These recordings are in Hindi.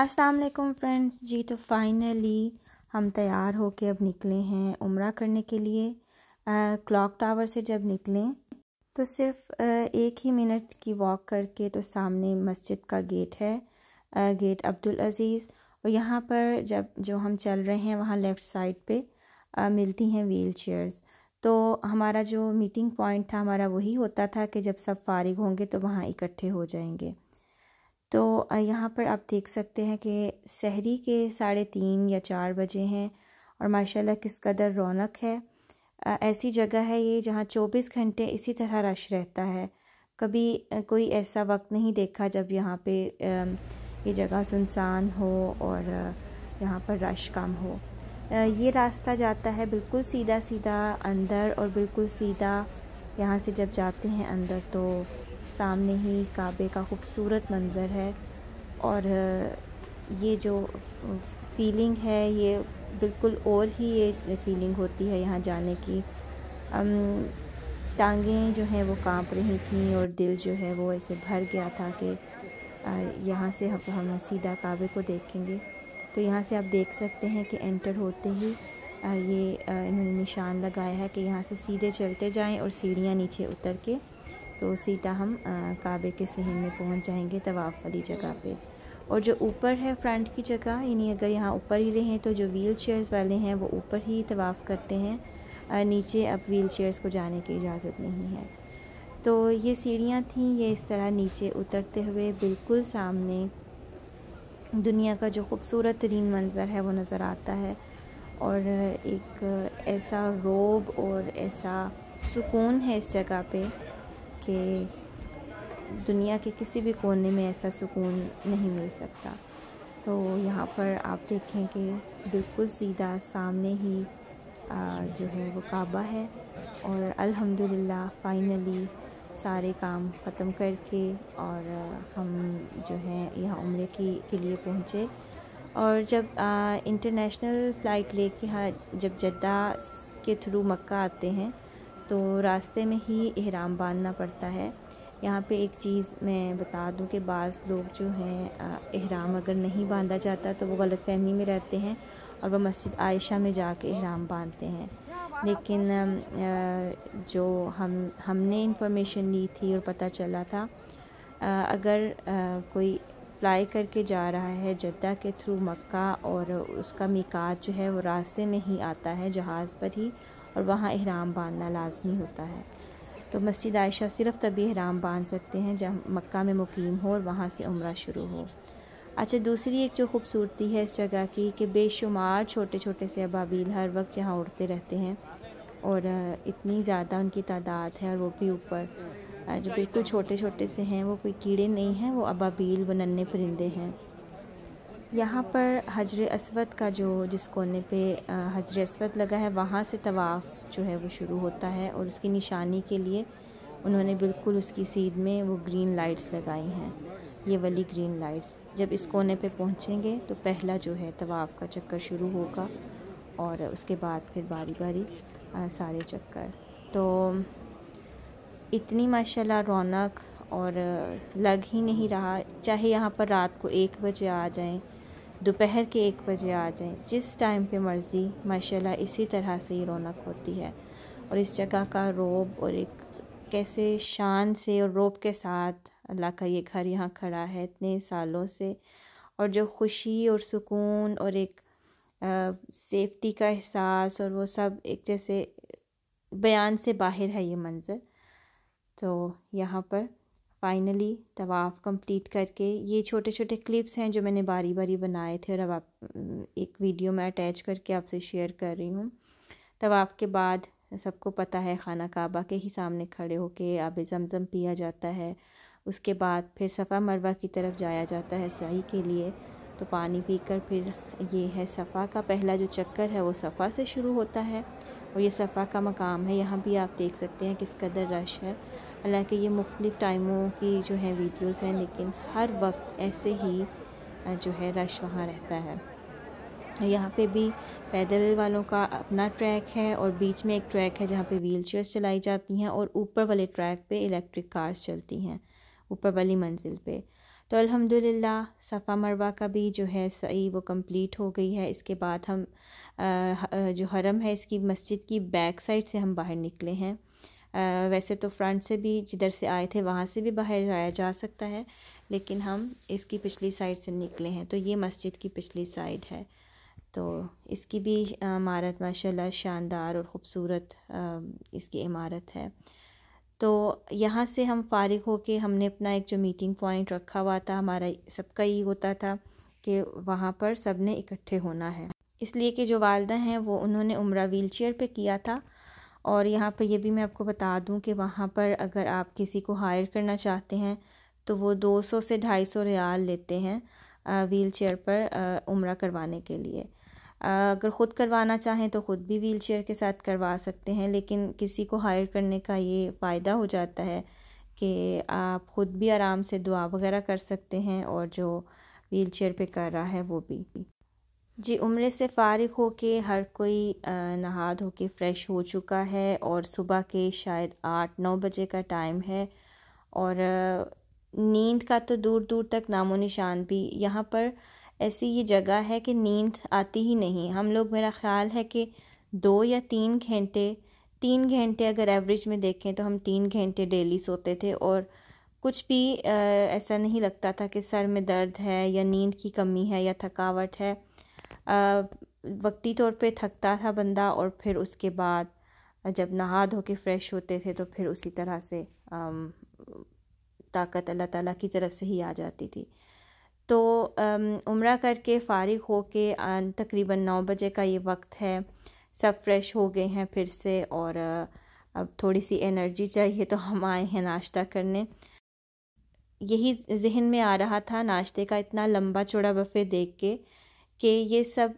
अस्सलाम वालेकुम फ्रेंड्स जी तो फाइनली हम तैयार होके अब निकले हैं उम्र करने के लिए क्लॉक टावर से जब निकलें तो सिर्फ आ, एक ही मिनट की वॉक करके तो सामने मस्जिद का गेट है आ, गेट अब्दुल अज़ीज़ और यहाँ पर जब जो हम चल रहे हैं वहाँ लेफ़्ट साइड पे आ, मिलती हैं व्हील चेयर्स तो हमारा जो मीटिंग पॉइंट था हमारा वही होता था कि जब सब फारिग होंगे तो वहाँ इकट्ठे हो जाएंगे तो यहाँ पर आप देख सकते हैं कि शहरी के साढ़े तीन या चार बजे हैं और माशाल्लाह किस कदर रौनक है ऐसी जगह है ये जहाँ चौबीस घंटे इसी तरह रश रहता है कभी कोई ऐसा वक्त नहीं देखा जब यहाँ पे ये जगह सुनसान हो और यहाँ पर रश कम हो ये रास्ता जाता है बिल्कुल सीधा सीधा अंदर और बिल्कुल सीधा यहाँ से जब जाते हैं अंदर तो सामने ही काबे का खूबसूरत मंज़र है और ये जो फीलिंग है ये बिल्कुल और ही ये फीलिंग होती है यहाँ जाने की टांगें जो हैं वो कांप रही थी और दिल जो है वो ऐसे भर गया था कि यहाँ से हम हम सीधा काबे को देखेंगे तो यहाँ से आप देख सकते हैं कि एंटर होते ही ये इन्होंने निशान लगाया है कि यहाँ से सीधे चलते जाएं और सीढ़ियाँ नीचे उतर के तो सीता हम काबे के सही में पहुंच जाएंगे तवाफ़ वाली जगह पे और जो ऊपर है फ्रंट की जगह यानी अगर यहाँ ऊपर ही रहें तो जो व्हील चेयर्स वाले हैं वो ऊपर ही तवाफ़ करते हैं नीचे अब व्हील चेयर्स को जाने की इजाज़त नहीं है तो ये सीढ़ियाँ थीं ये इस तरह नीचे उतरते हुए बिल्कुल सामने दुनिया का जो खूबसूरत तरीन मंज़र है वो नज़र आता है और एक ऐसा रोब और ऐसा सुकून है इस जगह पे कि दुनिया के किसी भी कोने में ऐसा सुकून नहीं मिल सकता तो यहाँ पर आप देखें कि बिल्कुल सीधा सामने ही जो है वो काबा है और अल्हम्दुलिल्लाह फ़ाइनली सारे काम ख़त्म करके और हम जो है यहाँ उम्र की के लिए पहुँचे और जब इंटरनेशनल फ़्लाइट लेके यहाँ जब जद्दा के थ्रू मक्का आते हैं तो रास्ते में ही एहराम बांधना पड़ता है यहाँ पे एक चीज़ मैं बता दूँ कि बाज़ लोग जो हैं अहराम अगर नहीं बांधा जाता तो वो गलत फहमी में रहते हैं और वह मस्जिद आयशा में जा एहराम बांधते हैं लेकिन जो हम हमने इंफॉर्मेशन ली थी और पता चला था अगर कोई फ्लाई करके जा रहा है जद्दा के थ्रू मक्का और उसका मिकात जो है वो रास्ते में ही आता है जहाज़ पर ही और वहाँ अहराम बांधना लाजमी होता है तो मस्जिद आयशा सिर्फ तभी अहराम बांध सकते हैं जब मक्का में मुकीम हो और वहाँ से उम्र शुरू हो अच्छा दूसरी एक जो खूबसूरती है इस जगह की कि बेशुमार छोटे छोटे से अबाबील हर वक्त यहाँ उड़ते रहते हैं और इतनी ज़्यादा उनकी तादाद है और वो भी ऊपर जो बिल्कुल छोटे छोटे से हैं वो कोई कीड़े नहीं हैं वो अबाबील व नन्हे परिंदे हैं यहाँ पर हजर असवद का जो जिस कोने पे हजर असवद लगा है वहाँ से तवाफ़ जो है वो शुरू होता है और उसकी निशानी के लिए उन्होंने बिल्कुल उसकी सीध में वो ग्रीन लाइट्स लगाई हैं ये वाली ग्रीन लाइट्स जब इस कोने पे पहुँचेंगे तो पहला जो है तवाफ़ का चक्कर शुरू होगा और उसके बाद फिर बारी बारी आ, सारे चक्कर तो इतनी माशाल्लाह रौनक और लग ही नहीं रहा चाहे यहाँ पर रात को एक बजे आ जाएं दोपहर के एक बजे आ जाएं जिस टाइम पे मर्ज़ी माशाल्लाह इसी तरह से ही रौनक होती है और इस जगह का रोब और एक कैसे शान से और रोब के साथ अल्लाह का ये घर यहाँ खड़ा है इतने सालों से और जो खुशी और सुकून और एक सेफ्टी का एहसास और वो सब एक जैसे बयान से बाहर है ये मंज़र तो यहाँ पर फाइनली तवाफ़ कंप्लीट करके ये छोटे छोटे क्लिप्स हैं जो मैंने बारी बारी बनाए थे और अब आप एक वीडियो में अटैच करके आपसे शेयर कर रही हूँ तवाफ़ के बाद सबको पता है खाना काबा के ही सामने खड़े होके आब जमज़म पिया जाता है उसके बाद फिर सफ़ा मरवा की तरफ जाया जाता है सही के लिए तो पानी पीकर फिर ये है सफ़ा का पहला जो चक्कर है वो सफ़ा से शुरू होता है और ये सफ़ा का मकाम है यहाँ भी आप देख सकते हैं किस कदर रश है हालांकि ये मुख्तलिफ़ टाइमों की जो है वीडियोज़ हैं लेकिन हर वक्त ऐसे ही जो है रश वहाँ रहता है यहाँ पे भी पैदल वालों का अपना ट्रैक है और बीच में एक ट्रैक है जहाँ पे व्हील चेयर्स चलाई जाती हैं और ऊपर वाले ट्रैक पे इलेक्ट्रिक कार्स चलती हैं ऊपर वाली मंजिल पे तो अल्हम्दुलिल्लाह सफ़ा मरवा का भी जो है सही वो कंप्लीट हो गई है इसके बाद हम आ, जो हरम है इसकी मस्जिद की बैक साइड से हम बाहर निकले हैं वैसे तो फ्रंट से भी जिधर से आए थे वहाँ से भी बाहर जाया जा सकता है लेकिन हम इसकी पिछली साइड से निकले हैं तो ये मस्जिद की पिछली साइड है तो इसकी भी इमारत माशाल्लाह शानदार और ख़ूबसूरत इसकी इमारत है तो यहाँ से हम फारिग हो के हमने अपना एक जो मीटिंग पॉइंट रखा हुआ था हमारा सबका ये होता था कि वहाँ पर सब ने इकट्ठे होना है इसलिए कि जो वालदा हैं वो उन्होंने उम्र व्हील चेयर पर किया था और यहाँ पर ये भी मैं आपको बता दूँ कि वहाँ पर अगर आप किसी को हायर करना चाहते हैं तो वो दो सौ से ढाई सौ रियाल लेते हैं व्हील चेयर पर उम्र करवाने के लिए अगर ख़ुद करवाना चाहें तो ख़ुद भी व्हील चेयर के साथ करवा सकते हैं लेकिन किसी को हायर करने का ये फ़ायदा हो जाता है कि आप ख़ुद भी आराम से दुआ वगैरह कर सकते हैं और जो व्हील चेयर पर कर रहा है वो भी जी उम्र से फ़ारिग हो के हर कोई नहा धो के फ़्रेश हो चुका है और सुबह के शायद आठ नौ बजे का टाइम है और नींद का तो दूर दूर तक नामो निशान भी यहाँ पर ऐसी ये जगह है कि नींद आती ही नहीं हम लोग मेरा ख्याल है कि दो या तीन घंटे तीन घंटे अगर एवरेज में देखें तो हम तीन घंटे डेली सोते थे और कुछ भी ऐसा नहीं लगता था कि सर में दर्द है या नींद की कमी है या थकावट है वक्ती तौर पे थकता था बंदा और फिर उसके बाद जब नहा धो के फ्रेश होते थे तो फिर उसी तरह से ताकत अल्लाह ताला की तरफ से ही आ जाती थी तो उम्र करके फ़ारिग हो के तकरीबन नौ बजे का ये वक्त है सब फ्रेश हो गए हैं फिर से और अब थोड़ी सी एनर्जी चाहिए तो हम आए हैं नाश्ता करने यही जहन में आ रहा था नाश्ते का इतना लंबा चौड़ा बफ़े देख के कि ये सब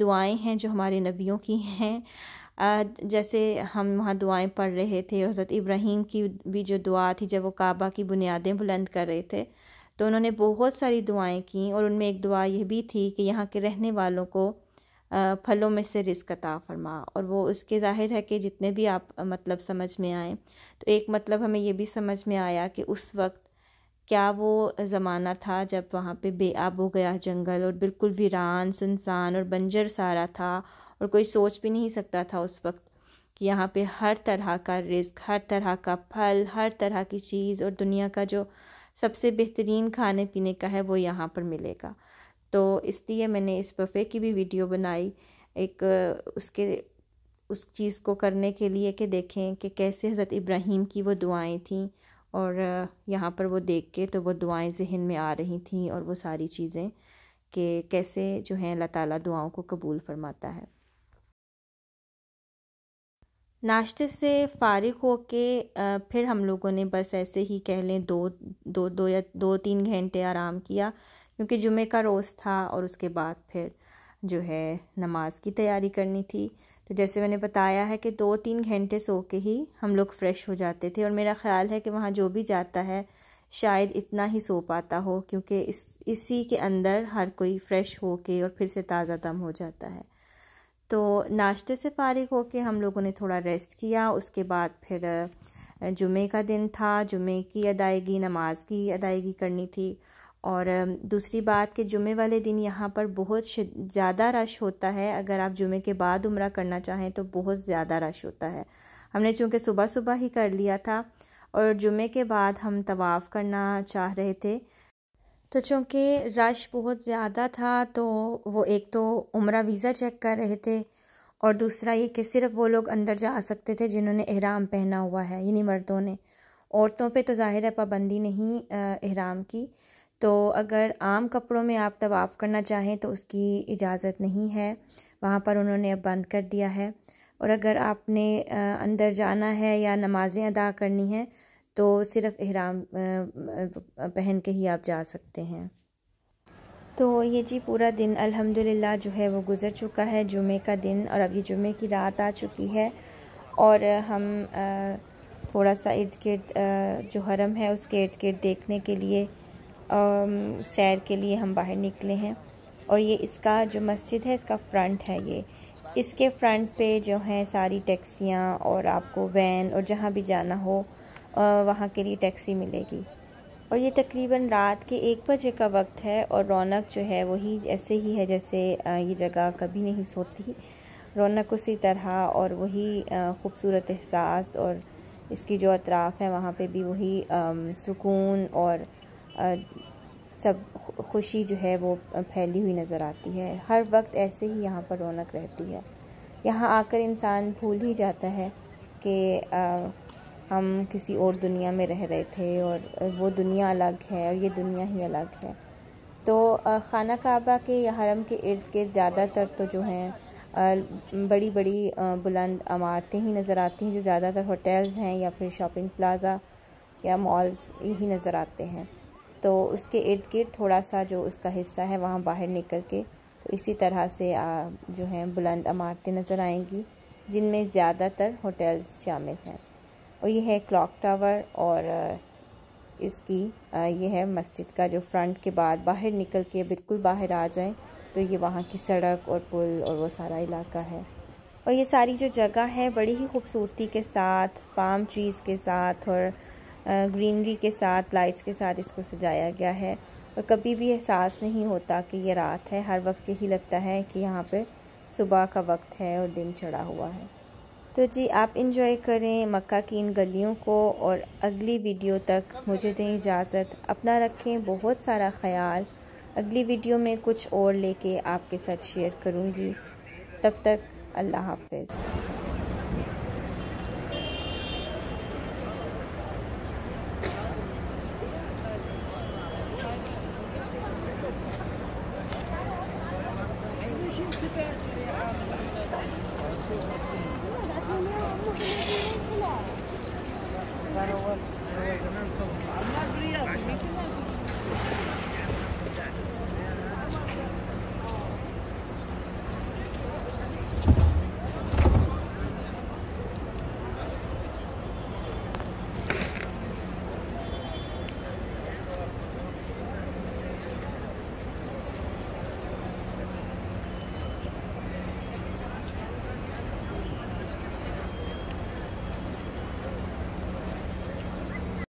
दुआएं हैं जो हमारे नबियों की हैं जैसे हम वहाँ दुआएं पढ़ रहे थे हज़रत इब्राहिम की भी जो दुआ थी जब वो काबा की बुनियादें बुलंद कर रहे थे तो उन्होंने बहुत सारी दुआएं की और उनमें एक दुआ यह भी थी कि यहाँ के रहने वालों को फलों में से रिस्क अता फरमा और वो उसके ज़ाहिर है कि जितने भी आप मतलब समझ में आए तो एक मतलब हमें यह भी समझ में आया कि उस वक्त क्या वो ज़माना था जब वहाँ पे बेआब हो गया जंगल और बिल्कुल वीरान सुनसान और बंजर सारा था और कोई सोच भी नहीं सकता था उस वक्त कि यहाँ पे हर तरह का रिस्क हर तरह का फल हर तरह की चीज़ और दुनिया का जो सबसे बेहतरीन खाने पीने का है वो यहाँ पर मिलेगा तो इसलिए मैंने इस बफ़े की भी वीडियो बनाई एक उसके उस चीज़ को करने के लिए कि देखें कि कैसे हज़रत इब्राहिम की वो दुआएं थीं और यहाँ पर वो देख के तो वो दुआएं जहन में आ रही थी और वो सारी चीज़ें कि कैसे जो है अल्लाह ताला दुआओं को कबूल फरमाता है नाश्ते से फारिग हो के फिर हम लोगों ने बस ऐसे ही कह लें दो दो दो या दो तीन घंटे आराम किया क्योंकि जुमे का रोज़ था और उसके बाद फिर जो है नमाज की तैयारी करनी थी तो जैसे मैंने बताया है कि दो तीन घंटे सो के ही हम लोग फ्रेश हो जाते थे और मेरा ख्याल है कि वहाँ जो भी जाता है शायद इतना ही सो पाता हो क्योंकि इस इसी के अंदर हर कोई फ़्रेश हो के और फिर से ताज़ा दम हो जाता है तो नाश्ते से फारिग हो के हम लोगों ने थोड़ा रेस्ट किया उसके बाद फिर जुमे का दिन था जुमे की अदायगी नमाज की अदायगी करनी थी और दूसरी बात कि जुमे वाले दिन यहाँ पर बहुत ज़्यादा रश होता है अगर आप जुमे के बाद उम्र करना चाहें तो बहुत ज़्यादा रश होता है हमने चूँकि सुबह सुबह ही कर लिया था और जुमे के बाद हम तवाफ़ करना चाह रहे थे तो चूँकि रश बहुत ज़्यादा था तो वो एक तो उम्र वीज़ा चेक कर रहे थे और दूसरा ये कि सिर्फ वो लोग अंदर जा सकते थे जिन्होंने अहराम पहना हुआ है यानी मर्दों ने औरतों पे तो ज़ाहिर है पाबंदी नहीं अहराम की तो अगर आम कपड़ों में आप तवाफ़ करना चाहें तो उसकी इजाज़त नहीं है वहाँ पर उन्होंने अब बंद कर दिया है और अगर आपने अंदर जाना है या नमाज़ें अदा करनी हैं तो सिर्फ़ अहराम पहन के ही आप जा सकते हैं तो ये जी पूरा दिन अल्हम्दुलिल्लाह जो है वो गुज़र चुका है जुमे का दिन और अब ये जुमे की रात आ चुकी है और हम थोड़ा सा इर्द गिर्द जो हरम है उसके इर्द गिर्द देखने के लिए सैर के लिए हम बाहर निकले हैं और ये इसका जो मस्जिद है इसका फ्रंट है ये इसके फ्रंट पे जो हैं सारी टैक्सियाँ और आपको वैन और जहाँ भी जाना हो वहाँ के लिए टैक्सी मिलेगी और ये तकरीबन रात के एक बजे का वक्त है और रौनक जो है वही ऐसे ही है जैसे ये जगह कभी नहीं सोती रौनक उसी तरह और वही खूबसूरत एहसास और इसकी जो अतराफ़ है वहाँ पे भी वही सुकून और सब खुशी जो है वो फैली हुई नज़र आती है हर वक्त ऐसे ही यहाँ पर रौनक रहती है यहाँ आकर इंसान भूल ही जाता है कि हम किसी और दुनिया में रह रहे थे और वो दुनिया अलग है और ये दुनिया ही अलग है तो खाना काबा के या हरम के इर्द गिर्द ज़्यादातर तो जो हैं बड़ी बड़ी बुलंद इमारतें ही नज़र आती हैं जो ज़्यादातर होटल्स हैं या फिर शॉपिंग प्लाज़ा या मॉल्स ही नज़र आते हैं तो उसके इर्द गिर्द थोड़ा सा जो उसका हिस्सा है वहाँ बाहर निकल के तो इसी तरह से आ, जो हैं बुलंद इमारतें नज़र आएंगी जिनमें ज़्यादातर होटल्स शामिल हैं और यह है क्लॉक टावर और इसकी यह है मस्जिद का जो फ्रंट के बाद बाहर निकल के बिल्कुल बाहर आ जाएं तो ये वहाँ की सड़क और पुल और वो सारा इलाका है और ये सारी जो जगह है बड़ी ही खूबसूरती के साथ पाम ट्रीज़ के साथ और ग्रीनरी के साथ लाइट्स के साथ इसको सजाया गया है और कभी भी एहसास नहीं होता कि ये रात है हर वक्त यही लगता है कि यहाँ पर सुबह का वक्त है और दिन चढ़ा हुआ है तो जी आप इन्जॉय करें मक्का की इन गलियों को और अगली वीडियो तक मुझे दें इजाज़त अपना रखें बहुत सारा ख्याल अगली वीडियो में कुछ और लेके आपके साथ शेयर करूँगी तब तक अल्लाह हाफिज़